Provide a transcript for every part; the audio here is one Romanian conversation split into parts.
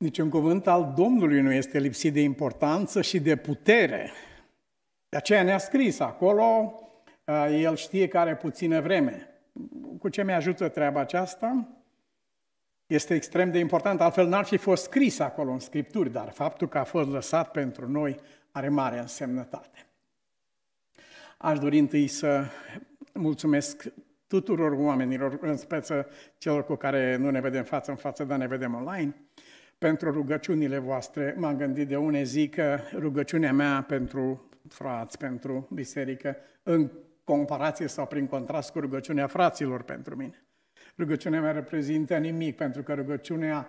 Niciun cuvânt al Domnului nu este lipsit de importanță și de putere. De aceea ne-a scris acolo, uh, el știe care puțină vreme. Cu ce mi-ajută treaba aceasta? Este extrem de important, altfel n-ar fi fost scris acolo în Scripturi, dar faptul că a fost lăsat pentru noi are mare însemnătate. Aș dori întâi să mulțumesc tuturor oamenilor, în speță celor cu care nu ne vedem față în față, dar ne vedem online, pentru rugăciunile voastre. M-am gândit de une zi că rugăciunea mea pentru frați, pentru biserică, în comparație sau prin contrast cu rugăciunea fraților pentru mine. Rugăciunea mea reprezintă nimic, pentru că rugăciunea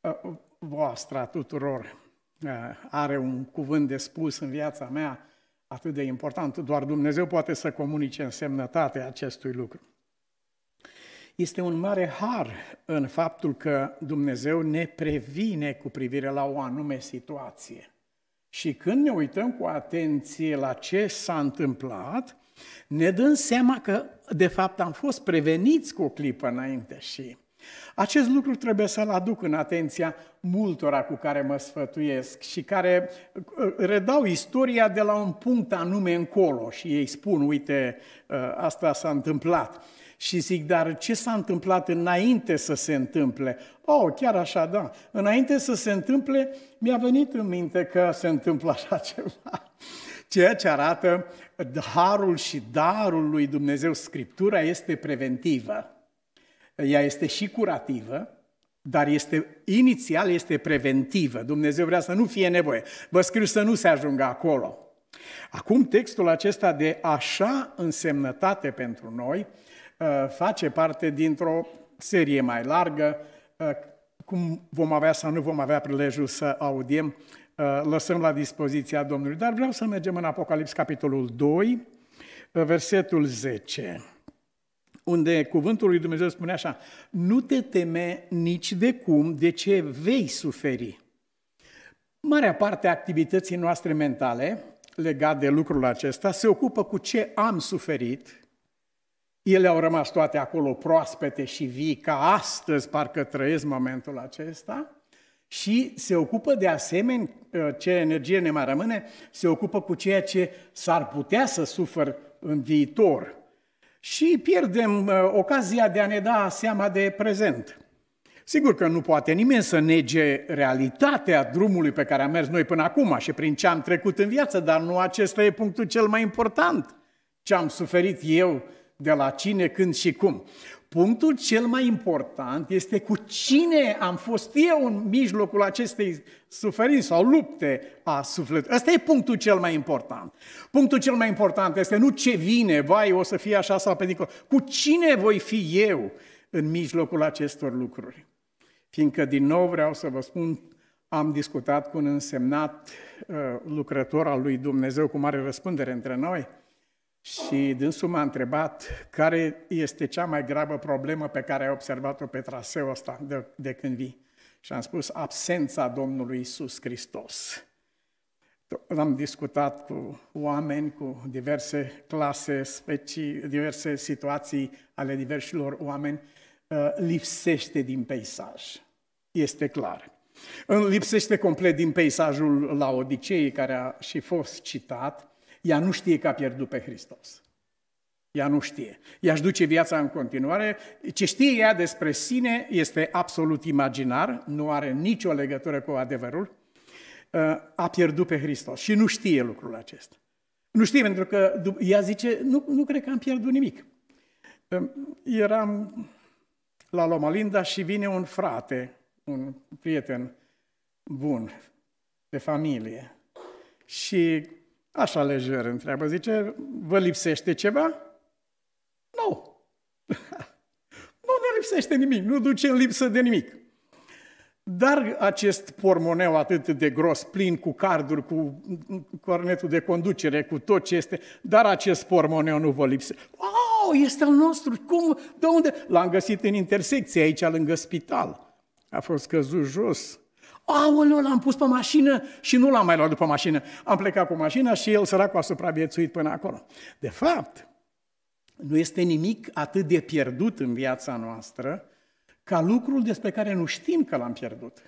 uh, voastră a tuturor uh, are un cuvânt de spus în viața mea atât de important. Doar Dumnezeu poate să comunice însemnătatea acestui lucru. Este un mare har în faptul că Dumnezeu ne previne cu privire la o anume situație. Și când ne uităm cu atenție la ce s-a întâmplat, ne dăm seama că, de fapt, am fost preveniți cu o clipă înainte și acest lucru trebuie să-l aduc în atenția multora cu care mă sfătuiesc și care uh, redau istoria de la un punct anume încolo și ei spun, uite, uh, asta s-a întâmplat. Și zic, dar ce s-a întâmplat înainte să se întâmple? Oh, chiar așa, da. Înainte să se întâmple, mi-a venit în minte că se întâmplă așa ceva. Ceea ce arată harul și darul lui Dumnezeu. Scriptura este preventivă. Ea este și curativă, dar este inițial este preventivă. Dumnezeu vrea să nu fie nevoie. Vă scriu să nu se ajungă acolo. Acum textul acesta de așa însemnătate pentru noi Uh, face parte dintr-o serie mai largă, uh, cum vom avea sau nu vom avea prilejul să audiem, uh, lăsăm la dispoziția Domnului. Dar vreau să mergem în Apocalips, capitolul 2, versetul 10, unde cuvântul lui Dumnezeu spune așa, nu te teme nici de cum de ce vei suferi. Marea parte a activității noastre mentale legat de lucrul acesta se ocupă cu ce am suferit, ele au rămas toate acolo proaspete și vii, ca astăzi parcă trăiesc momentul acesta și se ocupă de asemenea, ce energie ne mai rămâne, se ocupă cu ceea ce s-ar putea să sufăr în viitor. Și pierdem uh, ocazia de a ne da seama de prezent. Sigur că nu poate nimeni să nege realitatea drumului pe care am mers noi până acum și prin ce am trecut în viață, dar nu acesta e punctul cel mai important. Ce am suferit eu de la cine, când și cum. Punctul cel mai important este cu cine am fost eu în mijlocul acestei suferințe sau lupte a sufletului. Ăsta e punctul cel mai important. Punctul cel mai important este nu ce vine, vai, o să fie așa sau pericol. Cu cine voi fi eu în mijlocul acestor lucruri? Fiindcă, din nou, vreau să vă spun, am discutat cu un însemnat uh, lucrător al lui Dumnezeu cu mare răspundere între noi, și dânsul m-a întrebat care este cea mai gravă problemă pe care ai observat-o pe traseul ăsta de, de când vii. Și am spus absența Domnului Isus Hristos. Am discutat cu oameni, cu diverse clase, specii, diverse situații ale diversilor oameni. Uh, lipsește din peisaj, este clar. Lipsește complet din peisajul la Odicei, care a și fost citat, ea nu știe că a pierdut pe Hristos. Ea nu știe. Ea își duce viața în continuare. Ce știe ea despre sine este absolut imaginar, nu are nicio legătură cu adevărul. Uh, a pierdut pe Hristos și nu știe lucrul acesta. Nu știe pentru că ea zice, nu, nu cred că am pierdut nimic. Uh, eram la Lomalinda și vine un frate, un prieten bun, de familie. Și Așa lejer întreabă, zice, vă lipsește ceva? Nu. No. nu ne lipsește nimic, nu duce în lipsă de nimic. Dar acest pormoneu atât de gros, plin cu carduri, cu cornetul de conducere, cu tot ce este, dar acest pormoneu nu vă lipse. Wow, este al nostru! Cum? De unde? L-am găsit în intersecție aici, lângă spital. A fost căzut jos Aoleu, l-am pus pe mașină și nu l-am mai luat după mașină. Am plecat cu mașina și el, săracul, a supraviețuit până acolo. De fapt, nu este nimic atât de pierdut în viața noastră ca lucrul despre care nu știm că l-am pierdut.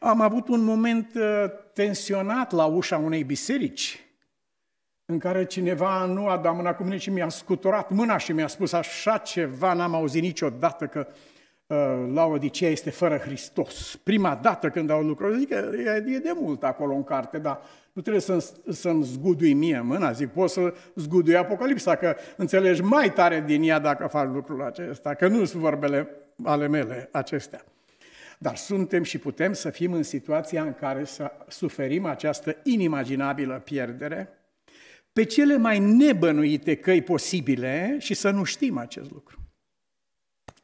Am avut un moment uh, tensionat la ușa unei biserici în care cineva nu a dat mâna cu mine și mi-a scuturat mâna și mi-a spus așa ceva, n-am auzit niciodată că Uh, la Odisea este fără Hristos. Prima dată când au lucrat, zic că e de mult acolo în carte, dar nu trebuie să-mi, să-mi zgudui mie mâna, zic, poți să zgudui Apocalipsa, că înțelegi mai tare din ea dacă faci lucrul acesta, că nu sunt vorbele ale mele acestea. Dar suntem și putem să fim în situația în care să suferim această inimaginabilă pierdere pe cele mai nebănuite căi posibile și să nu știm acest lucru.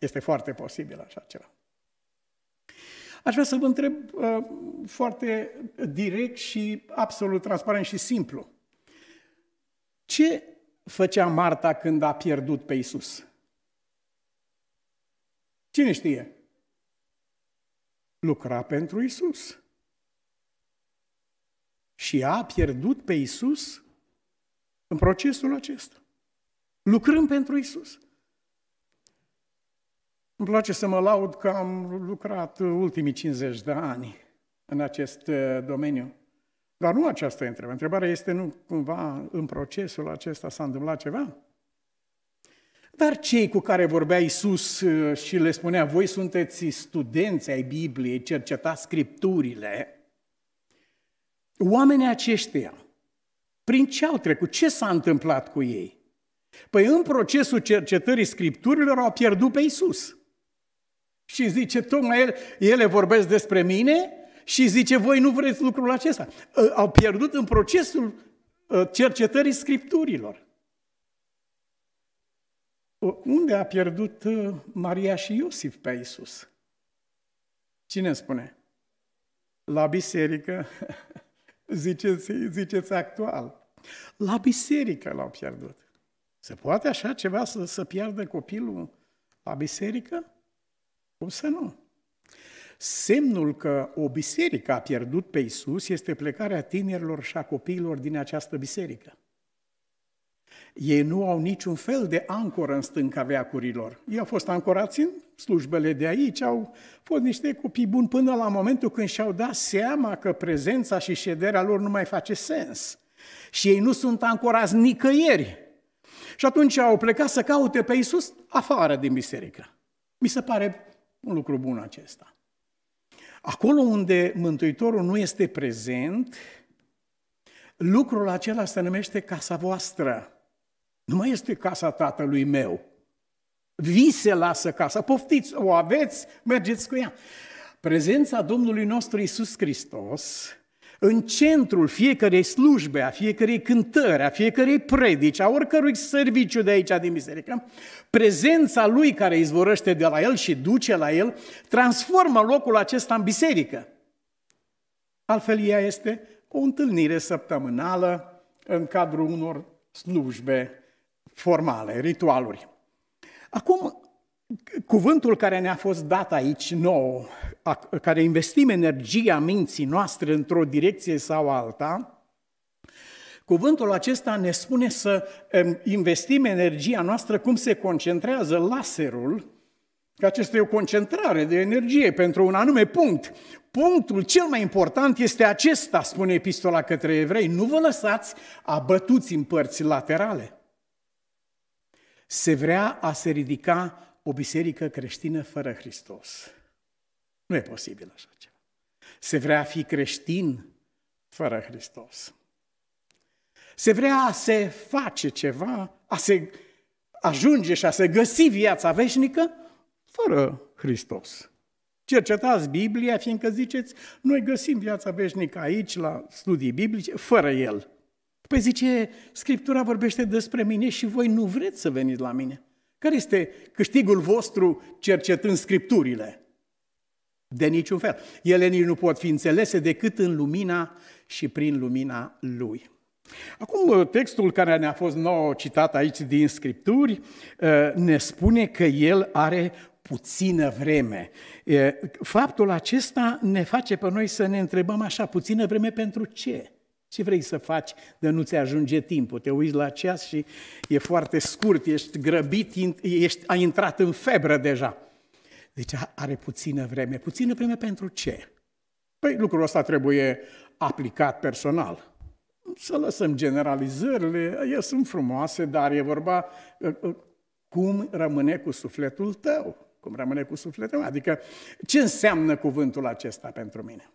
Este foarte posibil așa ceva. Aș vrea să vă întreb uh, foarte direct și absolut transparent și simplu. Ce făcea Marta când a pierdut pe Isus? Cine știe? Lucra pentru Isus. Și a pierdut pe Isus în procesul acesta. Lucrând pentru Isus. Îmi place să mă laud că am lucrat ultimii 50 de ani în acest uh, domeniu. Dar nu aceasta e întrebarea. Întrebarea este nu cumva în procesul acesta s-a întâmplat ceva? Dar cei cu care vorbea Isus uh, și le spunea, voi sunteți studenți ai Bibliei, cercetați scripturile, oamenii aceștia, prin ce au trecut? Ce s-a întâmplat cu ei? Păi în procesul cercetării scripturilor au pierdut pe Isus. Și zice, tocmai ele, ele vorbesc despre mine și zice, voi nu vreți lucrul acesta. Ă, au pierdut în procesul ă, cercetării scripturilor. Unde a pierdut ă, Maria și Iosif pe Isus? Cine spune? La biserică, ziceți, ziceți actual. La biserică l-au pierdut. Se poate așa ceva să, să piardă copilul la biserică? Cum să nu? Semnul că o biserică a pierdut pe Isus este plecarea tinerilor și a copiilor din această biserică. Ei nu au niciun fel de ancoră în stânca veacurilor. Ei au fost ancorați în slujbele de aici, au fost niște copii buni până la momentul când și-au dat seama că prezența și șederea lor nu mai face sens. Și ei nu sunt ancorați nicăieri. Și atunci au plecat să caute pe Isus afară din biserică. Mi se pare un lucru bun acesta. Acolo unde Mântuitorul nu este prezent, lucrul acela se numește casa voastră. Nu mai este casa tatălui meu. Vi se lasă casa. Poftiți, o aveți, mergeți cu ea. Prezența Domnului nostru Isus Hristos în centrul fiecarei slujbe, a fiecarei cântări, a fiecarei predici, a oricărui serviciu de aici din biserică, prezența lui care izvorăște de la el și duce la el, transformă locul acesta în biserică. Altfel ea este o întâlnire săptămânală în cadrul unor slujbe formale, ritualuri. Acum, Cuvântul care ne-a fost dat aici nou, care investim energia minții noastre într-o direcție sau alta, cuvântul acesta ne spune să investim energia noastră cum se concentrează laserul, că acesta e o concentrare de energie pentru un anume punct. Punctul cel mai important este acesta, spune epistola către evrei, nu vă lăsați abătuți în părți laterale. Se vrea a se ridica o biserică creștină fără Hristos. Nu e posibil așa ceva. Se vrea a fi creștin fără Hristos. Se vrea a se face ceva, a se ajunge și a se găsi viața veșnică fără Hristos. Cercetați Biblia, fiindcă ziceți, noi găsim viața veșnică aici, la studii biblice, fără El. Păi zice, Scriptura vorbește despre mine și voi nu vreți să veniți la mine. Care este câștigul vostru cercetând Scripturile? De niciun fel. Ele nici nu pot fi înțelese decât în lumina și prin lumina Lui. Acum, textul care ne-a fost nou citat aici din Scripturi eh, ne spune că el are puțină vreme. Eh, faptul acesta ne face pe noi să ne întrebăm așa, puțină vreme pentru ce? Ce vrei să faci de nu-ți ajunge timpul? Te uiți la ceas și e foarte scurt, ești grăbit, ești, ai intrat în febră deja. Deci are puțină vreme. Puțină vreme pentru ce? Păi lucrul ăsta trebuie aplicat personal. Să lăsăm generalizările, ele sunt frumoase, dar e vorba cum rămâne cu sufletul tău. Cum rămâne cu sufletul meu? Adică ce înseamnă cuvântul acesta pentru mine?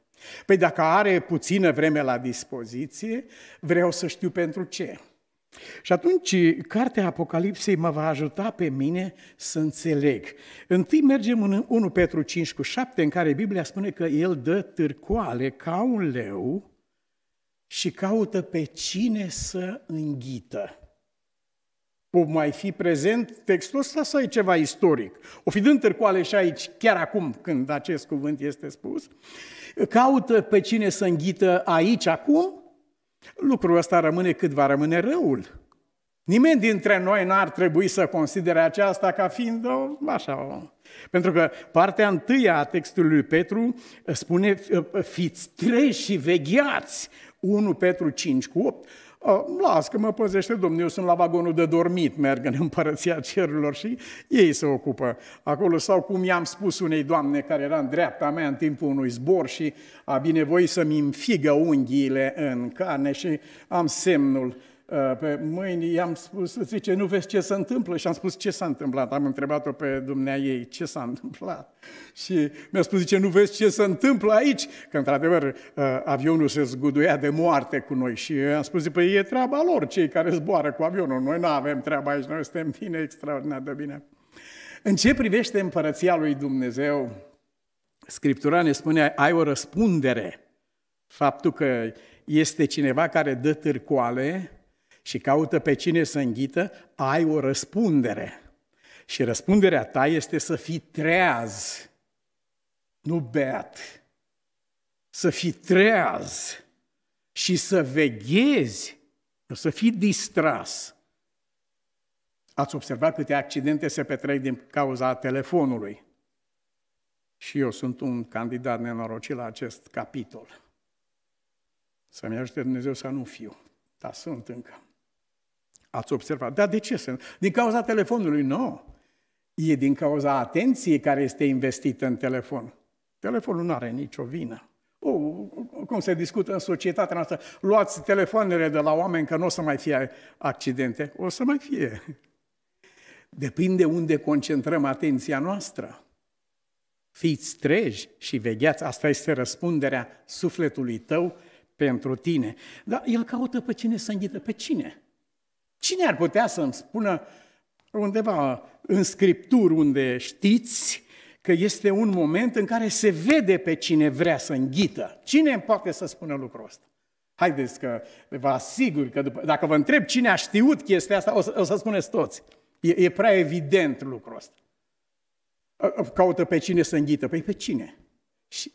Păi dacă are puțină vreme la dispoziție, vreau să știu pentru ce. Și atunci, cartea Apocalipsei mă va ajuta pe mine să înțeleg. Întâi mergem în 1 Petru 5 cu 7, în care Biblia spune că el dă târcoale ca un leu și caută pe cine să înghită mai fi prezent textul ăsta sau e ceva istoric? O fi dând târcoale și aici, chiar acum, când acest cuvânt este spus, caută pe cine să înghită aici, acum, lucrul ăsta rămâne cât va rămâne răul. Nimeni dintre noi nu ar trebui să considere aceasta ca fiind o, așa, pentru că partea întâia a textului lui Petru spune fiți trei și vegheați, 1 Petru 5 cu 8, las că mă păzește Domnul, eu sunt la vagonul de dormit, merg în împărăția cerurilor și ei se ocupă acolo. Sau cum i-am spus unei doamne care era în dreapta mea în timpul unui zbor și a binevoit să-mi înfigă unghiile în carne și am semnul Uh, pe mâini, i-am spus, zice, nu vezi ce se întâmplă? Și am spus, ce s-a întâmplat? Am întrebat-o pe dumnea ei, ce s-a întâmplat? Și mi-a spus, zice, nu vezi ce se întâmplă aici? Că, într-adevăr, uh, avionul se zguduia de moarte cu noi. Și am spus, păi e treaba lor, cei care zboară cu avionul. Noi nu avem treaba aici, noi suntem bine, extraordinar de bine. În ce privește împărăția lui Dumnezeu, Scriptura ne spune, ai o răspundere. Faptul că este cineva care dă târcoale, și caută pe cine să înghită, ai o răspundere. Și răspunderea ta este să fii treaz, nu beat. Să fii treaz și să veghezi, nu să fii distras. Ați observat câte accidente se petrec din cauza telefonului. Și eu sunt un candidat nenorocit la acest capitol. Să-mi ajute Dumnezeu să nu fiu, dar sunt încă. Ați observat. Dar de ce sunt? Din cauza telefonului? Nu. E din cauza atenției care este investită în telefon. Telefonul nu are nicio vină. O, cum se discută în societatea noastră, luați telefoanele de la oameni că nu o să mai fie accidente. O să mai fie. Depinde unde concentrăm atenția noastră. Fiți treji și vegheați, asta este răspunderea sufletului tău pentru tine. Dar el caută pe cine să înghită, pe cine? Cine ar putea să-mi spună undeva în scripturi unde știți că este un moment în care se vede pe cine vrea să înghită. Cine poate să spună lucrul ăsta? Haideți că vă asigur că după, dacă vă întreb cine a știut chestia asta, o să, o să spuneți toți. E, e prea evident lucrul ăsta. Ă, ă, caută pe cine să înghită. Păi pe cine? Și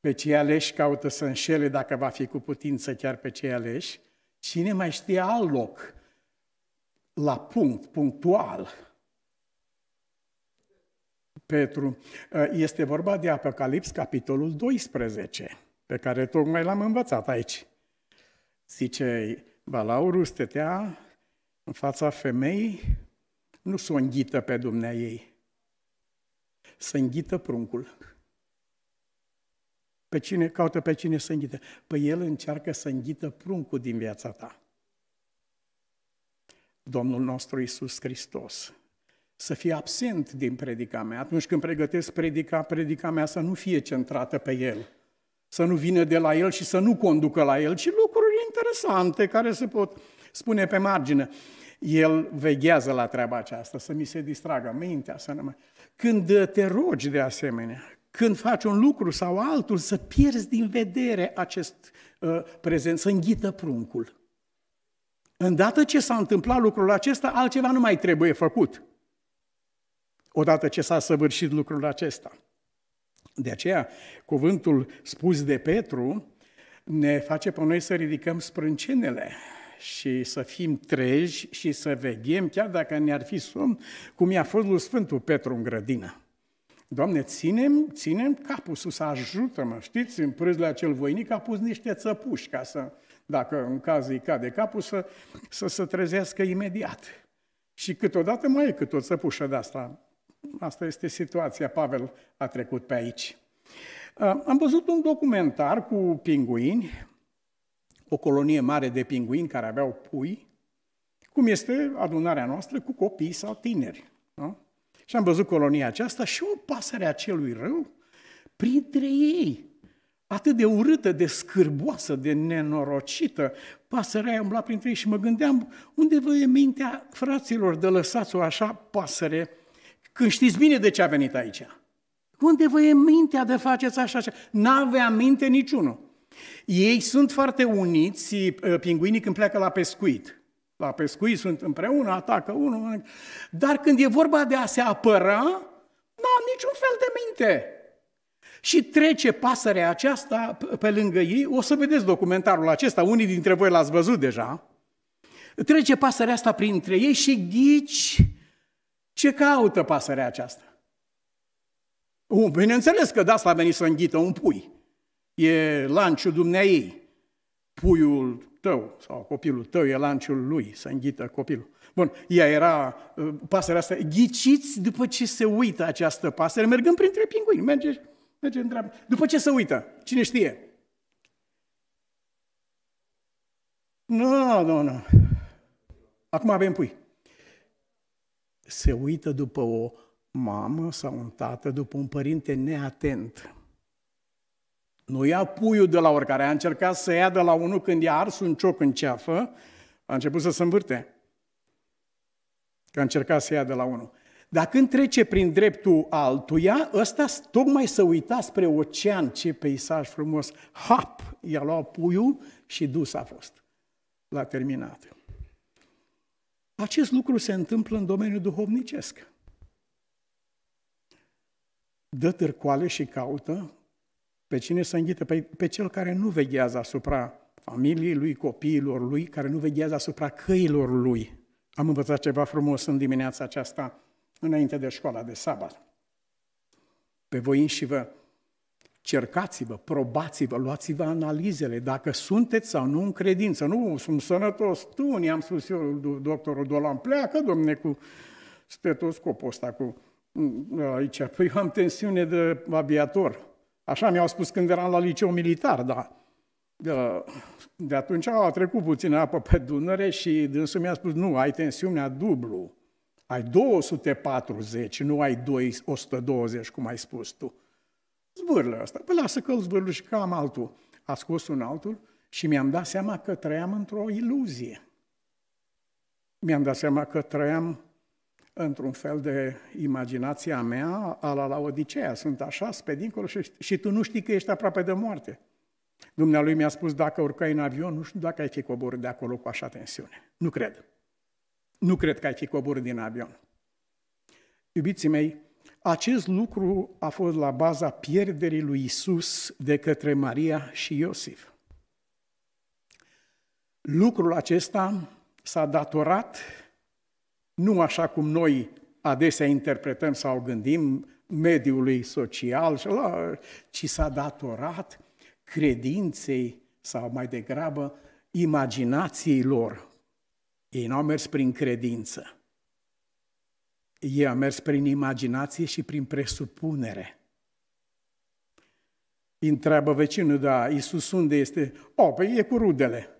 pe cei aleși caută să înșele dacă va fi cu putință chiar pe cei aleși Cine mai știe alt loc la punct, punctual? Petru, eh, este vorba de Apocalips, capitolul 12, pe care tocmai l-am învățat aici. Zice, Balaurul stătea în fața femeii, nu s-o înghită pe dumnea ei, să înghită pruncul. Pe cine caută pe cine să înghită? Păi el încearcă să înghită pruncul din viața ta. Domnul nostru Isus Hristos, să fie absent din predica mea. Atunci când pregătesc predica, predica mea să nu fie centrată pe el, să nu vină de la el și să nu conducă la el, ci lucruri interesante care se pot spune pe margine. El veghează la treaba aceasta, să mi se distragă mintea, să nu mai... Când te rogi de asemenea, când faci un lucru sau altul, să pierzi din vedere acest uh, prezent, să înghită pruncul. Îndată ce s-a întâmplat lucrul acesta, altceva nu mai trebuie făcut. Odată ce s-a săvârșit lucrul acesta. De aceea, cuvântul spus de Petru ne face pe noi să ridicăm sprâncenele și să fim treji și să veghem, chiar dacă ne-ar fi somn, cum i-a fost lui Sfântul Petru în grădină. Doamne, ținem, ținem capul sus, ajută-mă, știți, în prâz acel voinic a pus niște țăpuși ca să, dacă în caz îi cade capul, să, să se trezească imediat. Și câteodată mai e câte o țăpușă de asta. Asta este situația, Pavel a trecut pe aici. Am văzut un documentar cu pinguini, o colonie mare de pinguini care aveau pui, cum este adunarea noastră cu copii sau tineri. Și am văzut colonia aceasta și o pasăre a celui rău printre ei. Atât de urâtă, de scârboasă, de nenorocită, pasărea aia umbla printre ei și mă gândeam, unde vă e mintea fraților de lăsați o așa pasăre, când știți bine de ce a venit aici? Unde vă e mintea de faceți așa așa? N-avea minte niciunul. Ei sunt foarte uniți, ă, pinguinii, când pleacă la pescuit la pescui sunt împreună, atacă unul. Dar când e vorba de a se apăra, nu am niciun fel de minte. Și trece pasărea aceasta pe lângă ei, o să vedeți documentarul acesta, unii dintre voi l-ați văzut deja, trece pasărea asta printre ei și ghici ce caută pasărea aceasta. bineînțeles că de asta a venit să înghită un pui. E lanciul dumneai. Puiul tău sau copilul tău e lanciul lui, să înghită copilul. Bun, ea era ă, pasărea asta. Ghiciți după ce se uită această pasăre, mergând printre pinguini, merge, merge în dreapta. După ce se uită, cine știe? Nu, nu, nu. Acum avem pui. Se uită după o mamă sau un tată, după un părinte neatent. Nu ia puiul de la oricare. A încercat să ia de la unul când i-a ars un cioc în ceafă, a început să se învârte. Că a încercat să ia de la unul. Dar când trece prin dreptul altuia, ăsta tocmai să uita spre ocean, ce peisaj frumos. Hap! I-a luat puiul și dus a fost. L-a terminat. Acest lucru se întâmplă în domeniul duhovnicesc. Dă târcoale și caută pe cine să înghită? Pe, păi pe cel care nu veghează asupra familiei lui, copiilor lui, care nu veghează asupra căilor lui. Am învățat ceva frumos în dimineața aceasta, înainte de școala de sabat. Pe voi și vă cercați-vă, probați-vă, luați-vă analizele, dacă sunteți sau nu în credință. Nu, sunt sănătos, tu, ne-am spus eu, doctorul Dolan, pleacă, domne, cu stetoscopul ăsta, cu mm, aici. Păi eu am tensiune de aviator. Așa mi-au spus când eram la liceu militar, dar de, de atunci a trecut puțină apă pe Dunăre și dânsul mi-a spus, nu, ai tensiunea dublu, ai 240, nu ai 2, 120, cum ai spus tu. Zbârlă asta, păi lasă că îl zbârlu și cam altul. A scos un altul și mi-am dat seama că trăiam într-o iluzie. Mi-am dat seama că trăiam într-un fel de imaginația mea, ala la Odiseea, sunt așa, pe dincolo și, și tu nu știi că ești aproape de moarte. Dumnealui mi-a spus, dacă urcai în avion, nu știu dacă ai fi coborât de acolo cu așa tensiune. Nu cred. Nu cred că ai fi coborât din avion. Iubiții mei, acest lucru a fost la baza pierderii lui Isus de către Maria și Iosif. Lucrul acesta s-a datorat nu așa cum noi adesea interpretăm sau gândim mediului social, ci s-a datorat credinței sau mai degrabă imaginației lor. Ei nu au mers prin credință. Ei au mers prin imaginație și prin presupunere. întreabă vecinul, da, Iisus unde este? O, oh, păi e cu rudele.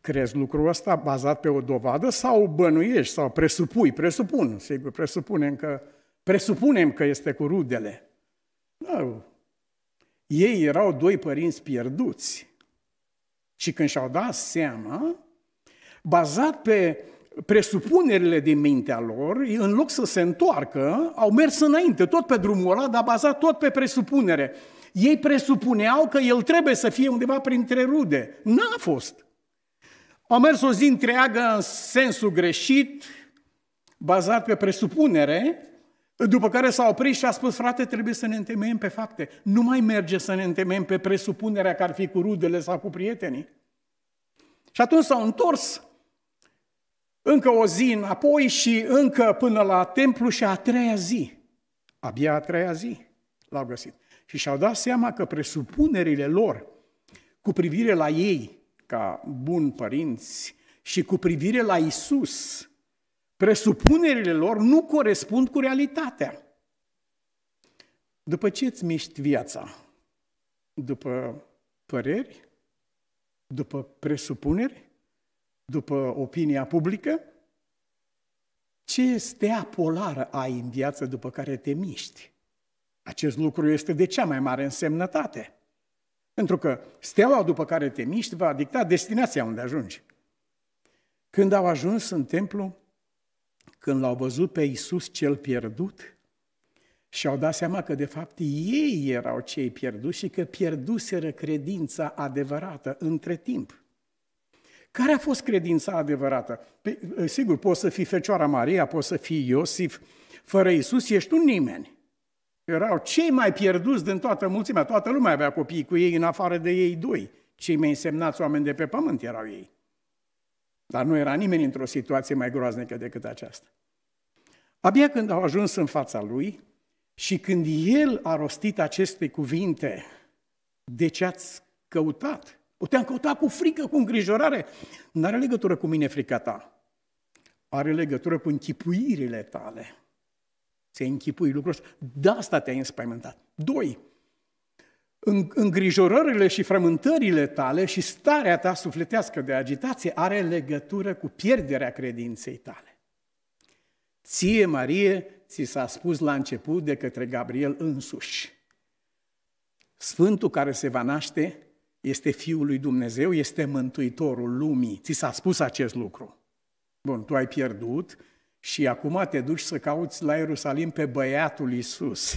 Crezi lucrul ăsta bazat pe o dovadă sau bănuiești sau presupui, presupun, sigur, presupunem că, presupunem că este cu rudele. Nu. Da. Ei erau doi părinți pierduți. Și când și-au dat seama, bazat pe presupunerile din mintea lor, în loc să se întoarcă, au mers înainte, tot pe drumul ăla, dar bazat tot pe presupunere. Ei presupuneau că el trebuie să fie undeva printre rude. N-a fost. A mers o zi întreagă în sensul greșit, bazat pe presupunere, după care s-a oprit și a spus, frate, trebuie să ne întemeiem pe fapte. Nu mai merge să ne întemeiem pe presupunerea că ar fi cu rudele sau cu prietenii. Și atunci s-au întors încă o zi înapoi și încă până la templu și a treia zi. Abia a treia zi l-au găsit. Și și-au dat seama că presupunerile lor cu privire la ei ca bun părinți și cu privire la Isus, presupunerile lor nu corespund cu realitatea. După ce îți miști viața? După păreri? După presupuneri? După opinia publică? Ce stea polară ai în viață după care te miști? Acest lucru este de cea mai mare însemnătate. Pentru că steaua după care te miști va dicta destinația unde ajungi. Când au ajuns în templu, când l-au văzut pe Iisus cel pierdut, și-au dat seama că, de fapt, ei erau cei pierduți și că pierduseră credința adevărată între timp. Care a fost credința adevărată? Pe, sigur, poți să fii Fecioara Maria, poți să fii Iosif, fără Isus ești un nimeni erau cei mai pierduți din toată mulțimea. Toată lumea avea copii cu ei, în afară de ei doi. Cei mai însemnați oameni de pe pământ erau ei. Dar nu era nimeni într-o situație mai groaznică decât aceasta. Abia când au ajuns în fața lui și când el a rostit aceste cuvinte, de ce ați căutat? O te-am căutat cu frică, cu îngrijorare. Nu are legătură cu mine frica ta. Are legătură cu închipuirile tale. Ți-ai închipui lucrul ăsta? De da, asta te-ai înspăimântat. Doi, îngrijorările și frământările tale și starea ta sufletească de agitație are legătură cu pierderea credinței tale. Ție, Marie, ți s-a spus la început de către Gabriel însuși. Sfântul care se va naște este Fiul lui Dumnezeu, este Mântuitorul lumii. Ți s-a spus acest lucru. Bun, tu ai pierdut și acum te duci să cauți la Ierusalim pe băiatul Isus.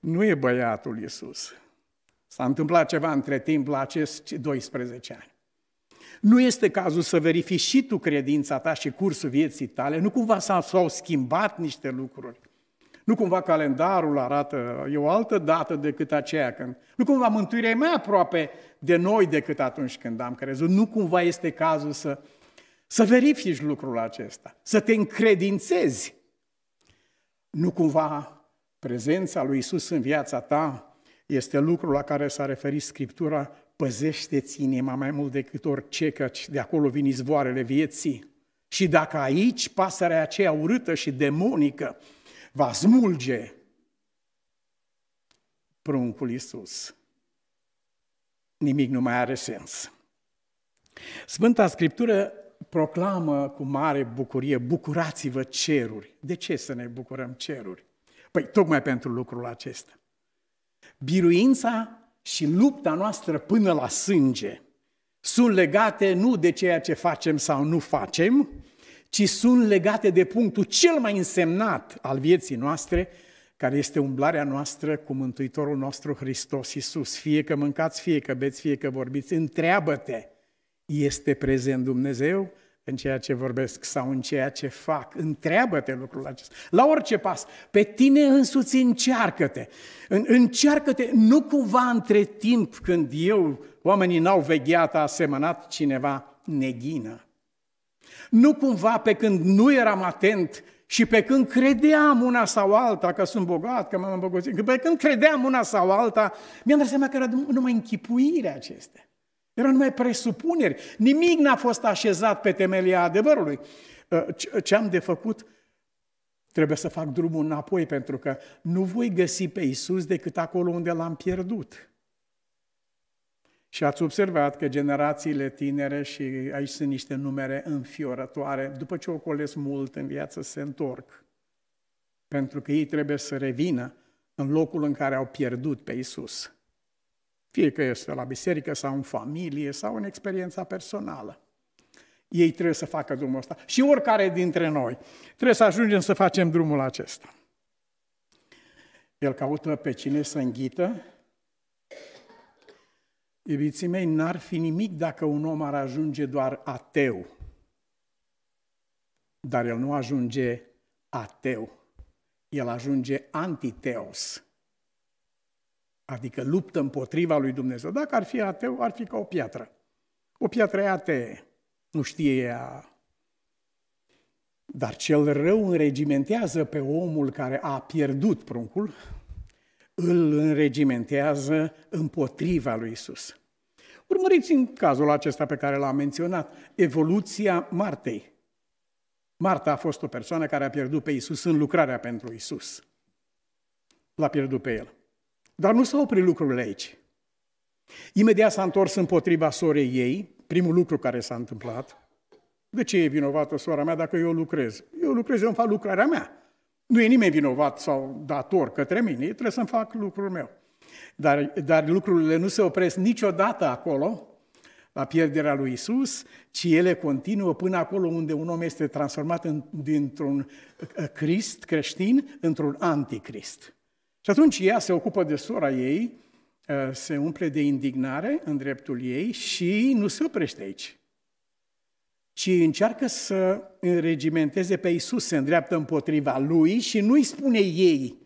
Nu e băiatul Isus. S-a întâmplat ceva între timp la acești 12 ani. Nu este cazul să verifici și tu credința ta și cursul vieții tale, nu cumva s-au schimbat niște lucruri. Nu cumva calendarul arată, e o altă dată decât aceea când... Nu cumva mântuirea e mai aproape de noi decât atunci când am crezut. Nu cumva este cazul să să verifici lucrul acesta, să te încredințezi. Nu cumva prezența lui Isus în viața ta este lucrul la care s-a referit Scriptura, păzește-ți inima mai mult decât orice, căci de acolo vin izvoarele vieții. Și dacă aici pasărea aceea urâtă și demonică va smulge pruncul Isus, nimic nu mai are sens. Sfânta Scriptură proclamă cu mare bucurie, bucurați-vă ceruri. De ce să ne bucurăm ceruri? Păi tocmai pentru lucrul acesta. Biruința și lupta noastră până la sânge sunt legate nu de ceea ce facem sau nu facem, ci sunt legate de punctul cel mai însemnat al vieții noastre, care este umblarea noastră cu Mântuitorul nostru Hristos Iisus. Fie că mâncați, fie că beți, fie că vorbiți, întreabă-te este prezent Dumnezeu în ceea ce vorbesc sau în ceea ce fac. Întreabă-te lucrul acesta. La orice pas, pe tine însuți încearcă-te. În, încearcă-te, nu cumva între timp când eu, oamenii n-au vegheat, a asemănat cineva neghină. Nu cumva pe când nu eram atent și pe când credeam una sau alta că sunt bogat, că m-am îmbogățit, pe când credeam una sau alta, mi-am dat seama că era numai închipuirea acestea. Erau numai presupuneri. Nimic n-a fost așezat pe temelia adevărului. Ă, ce am de făcut? Trebuie să fac drumul înapoi, pentru că nu voi găsi pe Isus decât acolo unde l-am pierdut. Și ați observat că generațiile tinere, și aici sunt niște numere înfiorătoare, după ce ocolesc mult în viață, se întorc. Pentru că ei trebuie să revină în locul în care au pierdut pe Isus. Fie că este la biserică sau în familie sau în experiența personală. Ei trebuie să facă drumul ăsta. Și oricare dintre noi trebuie să ajungem să facem drumul acesta. El caută pe cine să înghită. Iubiții mei, n-ar fi nimic dacă un om ar ajunge doar ateu. Dar el nu ajunge ateu. El ajunge antiteos adică luptă împotriva lui Dumnezeu. Dacă ar fi ateu, ar fi ca o piatră. O piatră e atee, nu știe ea. Dar cel rău înregimentează pe omul care a pierdut pruncul, îl înregimentează împotriva lui Isus. Urmăriți în cazul acesta pe care l-am menționat, evoluția Martei. Marta a fost o persoană care a pierdut pe Isus în lucrarea pentru Isus. L-a pierdut pe el. Dar nu s a oprit lucrurile aici. Imediat s-a întors împotriva sorei ei, primul lucru care s-a întâmplat. De ce e vinovată sora mea dacă eu lucrez? Eu lucrez, eu îmi fac lucrarea mea. Nu e nimeni vinovat sau dator către mine, trebuie să-mi fac lucrul meu. Dar, dar lucrurile nu se opresc niciodată acolo, la pierderea lui Isus, ci ele continuă până acolo unde un om este transformat în, dintr-un uh, Crist creștin într-un anticrist. Și atunci ea se ocupă de sora ei, ă, se umple de indignare în dreptul ei și nu se oprește aici, ci încearcă să înregimenteze pe Isus, se îndreaptă împotriva lui și nu îi spune ei,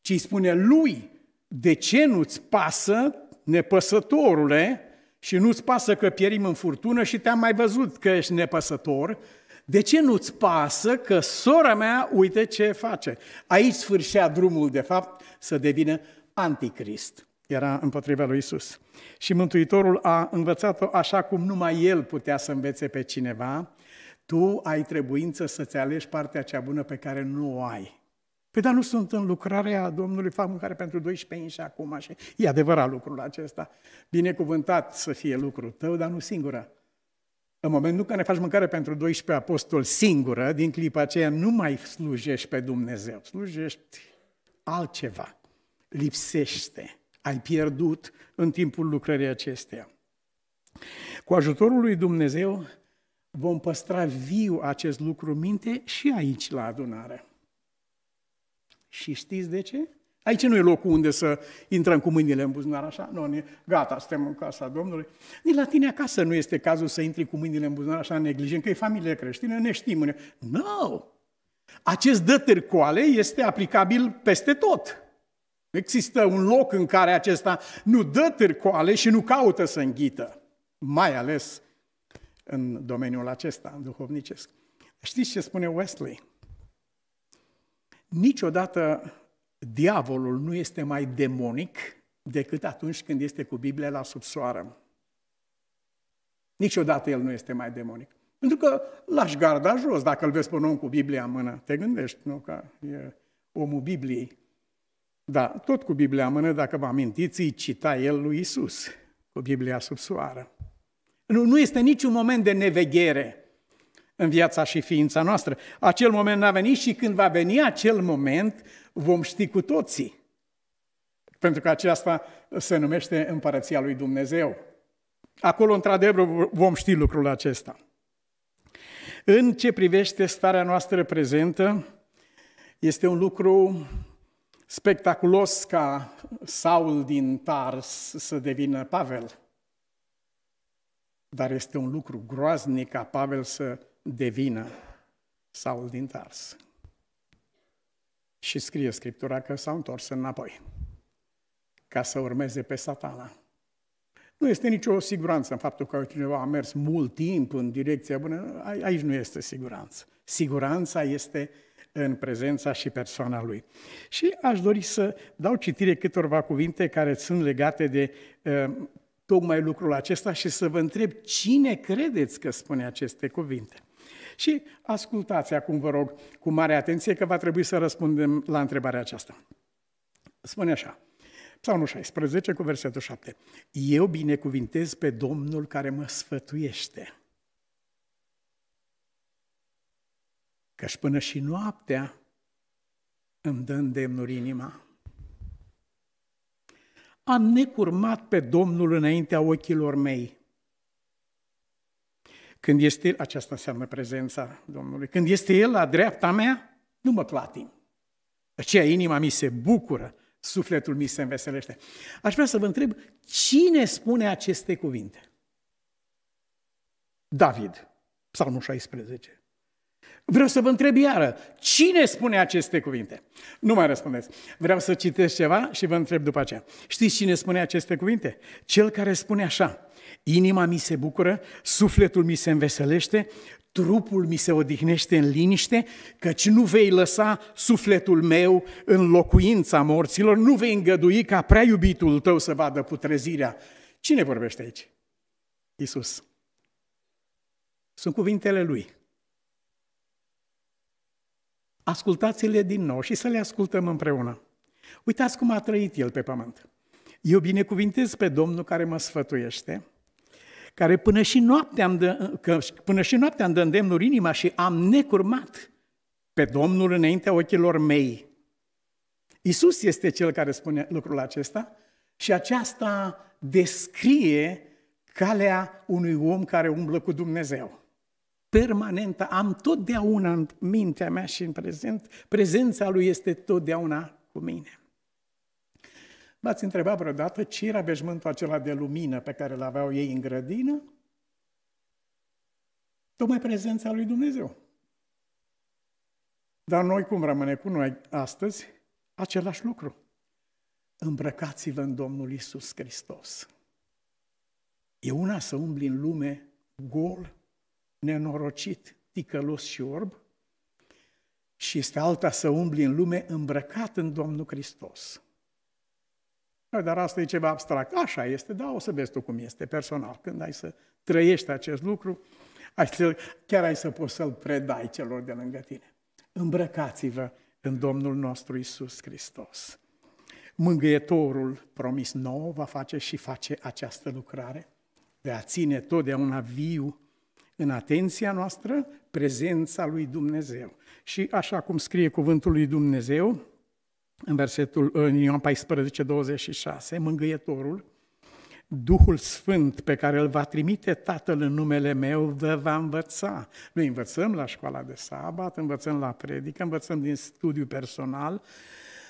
ci îi spune lui, de ce nu-ți pasă, nepăsătorule, și nu-ți pasă că pierim în furtună și te-am mai văzut că ești nepăsător, de ce nu-ți pasă că sora mea, uite ce face? Aici sfârșea drumul, de fapt, să devină anticrist. Era împotriva lui Isus. Și Mântuitorul a învățat-o așa cum numai el putea să învețe pe cineva. Tu ai trebuință să-ți alegi partea cea bună pe care nu o ai. Păi dar nu sunt în lucrarea Domnului, fac mâncare pentru 12 ani și acum așa. E adevărat lucrul acesta. Binecuvântat să fie lucrul tău, dar nu singura. În momentul în care faci mâncare pentru 12 apostoli singură, din clipa aceea nu mai slujești pe Dumnezeu, slujești altceva. Lipsește. Ai pierdut în timpul lucrării acesteia. Cu ajutorul lui Dumnezeu vom păstra viu acest lucru minte și aici la adunare. Și știți de ce? Aici nu e locul unde să intrăm cu mâinile în buzunar așa, nu, ne, gata, suntem în casa Domnului. Nici la tine acasă nu este cazul să intri cu mâinile în buzunar așa neglijent, că e familie creștină, ne știm. Nu! No! Acest dă târcoale este aplicabil peste tot. Există un loc în care acesta nu dă târcoale și nu caută să înghită, mai ales în domeniul acesta, în duhovnicesc. Știți ce spune Wesley? Niciodată diavolul nu este mai demonic decât atunci când este cu Biblia la subsoară. Niciodată el nu este mai demonic. Pentru că lași garda jos dacă îl vezi pe un om cu Biblia în mână. Te gândești, nu, că e omul Bibliei. Da, tot cu Biblia în mână, dacă vă amintiți, îi cita el lui Isus cu Biblia sub soară. Nu, nu este niciun moment de neveghere în viața și ființa noastră. Acel moment n-a venit și când va veni acel moment, vom ști cu toții. Pentru că aceasta se numește Împărăția lui Dumnezeu. Acolo, într-adevăr, vom ști lucrul acesta. În ce privește starea noastră prezentă, este un lucru spectaculos ca Saul din Tars să devină Pavel. Dar este un lucru groaznic ca Pavel să vină Saul din Tars. Și scrie Scriptura că s-a întors înapoi ca să urmeze pe satana. Nu este nicio siguranță în faptul că cineva a mers mult timp în direcția bună. Aici nu este siguranță. Siguranța este în prezența și persoana lui. Și aș dori să dau citire câtorva cuvinte care sunt legate de uh, tocmai lucrul acesta și să vă întreb cine credeți că spune aceste cuvinte. Și ascultați acum, vă rog, cu mare atenție că va trebui să răspundem la întrebarea aceasta. Spune așa, Psalmul 16 cu versetul 7. Eu binecuvintez pe Domnul care mă sfătuiește. Căci până și noaptea îmi dă îndemnuri inima. Am necurmat pe Domnul înaintea ochilor mei. Când este El, aceasta înseamnă prezența Domnului, când este El la dreapta mea, nu mă clatim. Aceea inima mi se bucură, sufletul mi se înveselește. Aș vrea să vă întreb, cine spune aceste cuvinte? David, Psalmul 16. Vreau să vă întreb iară, cine spune aceste cuvinte? Nu mai răspundeți. Vreau să citesc ceva și vă întreb după aceea. Știți cine spune aceste cuvinte? Cel care spune așa, inima mi se bucură, sufletul mi se înveselește, trupul mi se odihnește în liniște, căci nu vei lăsa sufletul meu în locuința morților, nu vei îngădui ca prea iubitul tău să vadă putrezirea. Cine vorbește aici? Isus. Sunt cuvintele lui ascultați-le din nou și să le ascultăm împreună. Uitați cum a trăit el pe pământ. Eu binecuvintez pe Domnul care mă sfătuiește, care până și noaptea îmi dă, că până și noaptea îmi dă îndemnuri inima și am necurmat pe Domnul înaintea ochilor mei. Isus este cel care spune lucrul acesta și aceasta descrie calea unui om care umblă cu Dumnezeu permanentă, am totdeauna în mintea mea și în prezent, prezența Lui este totdeauna cu mine. M-ați întrebat vreodată ce era veșmântul acela de lumină pe care îl aveau ei în grădină? Tocmai prezența lui Dumnezeu. Dar noi cum rămâne cu noi astăzi? Același lucru. Îmbrăcați-vă în Domnul Isus Hristos. E una să umbli în lume gol, nenorocit, ticălos și orb, și este alta să umbli în lume îmbrăcat în Domnul Hristos. Dar asta e ceva abstract. Așa este, da, o să vezi tu cum este personal. Când ai să trăiești acest lucru, ai să, chiar ai să poți să-l predai celor de lângă tine. Îmbrăcați-vă în Domnul nostru Isus Hristos. Mângâietorul promis nou va face și face această lucrare de a ține totdeauna viu în atenția noastră prezența lui Dumnezeu. Și așa cum scrie cuvântul lui Dumnezeu, în versetul în Ioan 14, 26, mângâietorul, Duhul Sfânt pe care îl va trimite Tatăl în numele meu vă va învăța. Noi învățăm la școala de sabat, învățăm la predică, învățăm din studiu personal,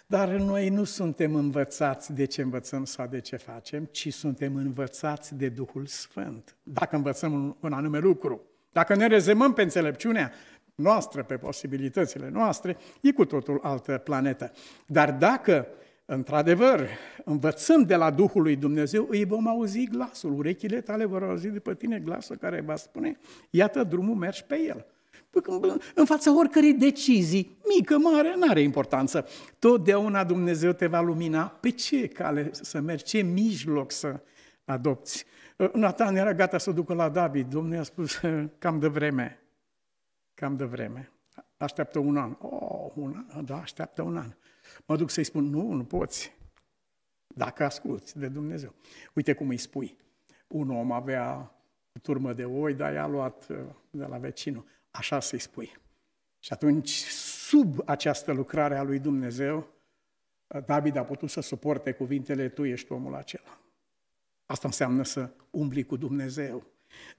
dar noi nu suntem învățați de ce învățăm sau de ce facem, ci suntem învățați de Duhul Sfânt. Dacă învățăm un, un anume lucru, dacă ne rezemăm pe înțelepciunea noastră, pe posibilitățile noastre, e cu totul altă planetă. Dar dacă Într-adevăr, învățăm de la Duhul lui Dumnezeu, îi vom auzi glasul, urechile tale vor auzi după tine glasul care va spune, iată drumul, mergi pe el în fața oricărei decizii, mică, mare, nu are importanță. Totdeauna Dumnezeu te va lumina pe ce cale să mergi, ce mijloc să adopți. Uh, Nathan era gata să o ducă la David, Domnul i-a spus uh, cam de vreme, cam de vreme. Așteaptă un an. Oh, un an, da, așteaptă un an. Mă duc să-i spun, nu, nu poți, dacă asculți de Dumnezeu. Uite cum îi spui. Un om avea turmă de oi, dar i-a luat uh, de la vecinul. Așa să-i spui. Și atunci, sub această lucrare a lui Dumnezeu, David a putut să suporte cuvintele, tu ești omul acela. Asta înseamnă să umbli cu Dumnezeu.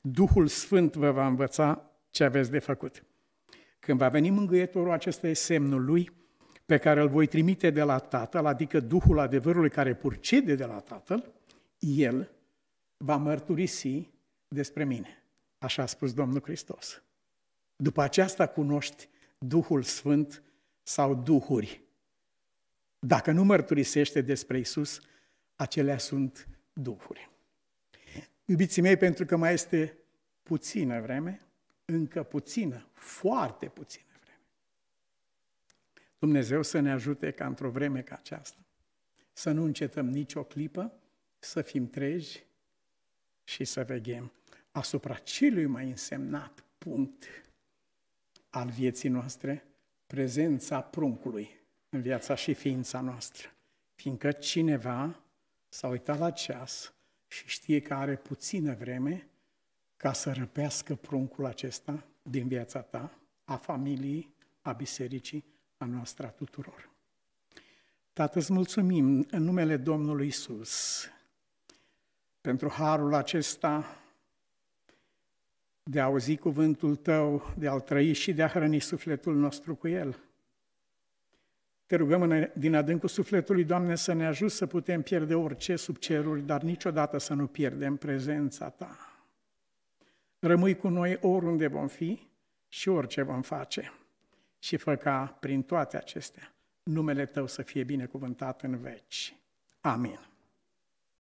Duhul Sfânt vă va învăța ce aveți de făcut. Când va veni mângâietorul, acesta e semnul lui pe care îl voi trimite de la Tatăl, adică Duhul adevărului care purcede de la Tatăl, el va mărturisi despre mine. Așa a spus Domnul Hristos. După aceasta cunoști Duhul Sfânt sau Duhuri. Dacă nu mărturisește despre Isus, acelea sunt Duhuri. Iubiții mei, pentru că mai este puțină vreme, încă puțină, foarte puțină vreme. Dumnezeu să ne ajute ca într-o vreme ca aceasta să nu încetăm nicio clipă, să fim treji și să veghem asupra celui mai însemnat punct al vieții noastre, prezența pruncului în viața și ființa noastră. Fiindcă cineva s-a uitat la ceas și știe că are puțină vreme ca să răpească pruncul acesta din viața ta, a familiei, a bisericii, a noastră, a tuturor. Tată, îți mulțumim în numele Domnului Isus pentru harul acesta de a auzi cuvântul Tău, de a-L trăi și de a hrăni sufletul nostru cu El. Te rugăm din adâncul sufletului, Doamne, să ne ajut să putem pierde orice sub ceruri, dar niciodată să nu pierdem prezența Ta. Rămâi cu noi oriunde vom fi și orice vom face. Și fă ca prin toate acestea numele Tău să fie binecuvântat în veci. Amin.